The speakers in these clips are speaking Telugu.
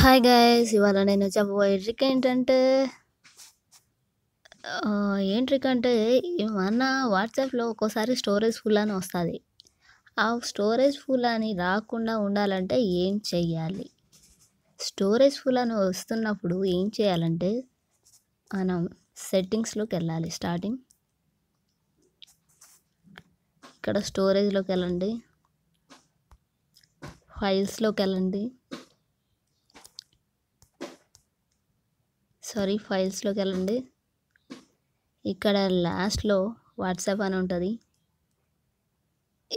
హాయ్ గాయస్ ఇవాళ నేను చెప్పబోయే ట్రిక్ ఏంటంటే ఏం ట్రిక్ అంటే మన వాట్సాప్లో ఒక్కోసారి స్టోరేజ్ ఫుల్ అని వస్తుంది ఆ స్టోరేజ్ ఫుల్ అని రాకుండా ఉండాలంటే ఏం చెయ్యాలి స్టోరేజ్ ఫుల్ అని వస్తున్నప్పుడు ఏం చేయాలంటే మనం సెట్టింగ్స్లోకి వెళ్ళాలి స్టార్టింగ్ ఇక్కడ స్టోరేజ్లోకి వెళ్ళండి ఫైల్స్లోకి వెళ్ళండి సారీ ఫైల్స్లోకి వెళ్ళండి ఇక్కడ లాస్ట్లో వాట్సాప్ అని ఉంటుంది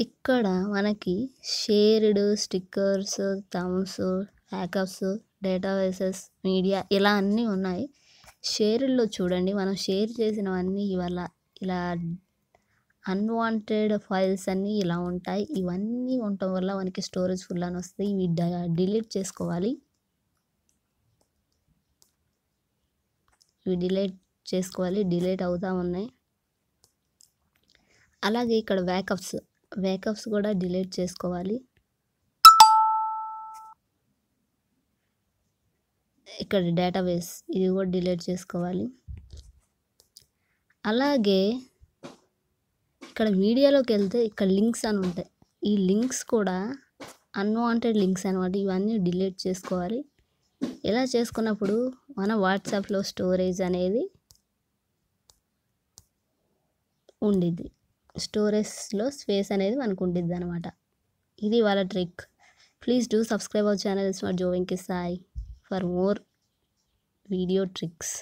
ఇక్కడ మనకి shared stickers thumbs backups databases media ఇలా అన్నీ ఉన్నాయి షేర్డ్లో చూడండి మనం షేర్ చేసినవన్నీ ఇవాళ ఇలా అన్వాంటెడ్ ఫైల్స్ అన్నీ ఇలా ఉంటాయి ఇవన్నీ ఉండటం వల్ల మనకి స్టోరేజ్ ఫుల్ అని వస్తుంది ఇవి డిలీట్ చేసుకోవాలి ఇవి డిలేట్ చేసుకోవాలి డిలేట్ అవుతూ ఉన్నాయి అలాగే ఇక్కడ వేకప్స్ వేకప్స్ కూడా డిలేట్ చేసుకోవాలి ఇక్కడ డేటాబేస్ ఇది కూడా డిలీట్ చేసుకోవాలి అలాగే ఇక్కడ మీడియాలోకి వెళ్తే ఇక్కడ లింక్స్ అని ఉంటాయి ఈ లింక్స్ కూడా అన్వాంటెడ్ లింక్స్ అనమాట ఇవన్నీ డిలీట్ చేసుకోవాలి ఇలా చేసుకున్నప్పుడు మన వాట్సాప్లో స్టోరేజ్ అనేది ఉండిద్ది స్టోరేజ్లో స్పేస్ అనేది మనకు ఉండిద్ది అనమాట ఇది వాళ్ళ trick please do subscribe our channel is not జోవింగ్ కి సాయి ఫర్ మోర్ వీడియో ట్రిక్స్